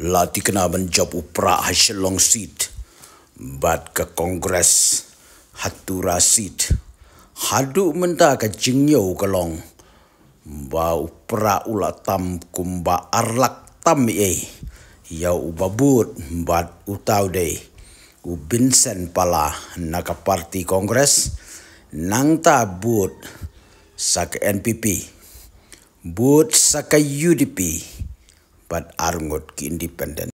lati kena menjawab upra hasilong sit bat ke kongres hatura sit hadu menta ke jingyo kelong ba upra ula tam kumba arlak tam ye. ya ubabut bat utau de ubinsen pala naka parti kongres nang ta but sak NPP but sak UDP but are not independent.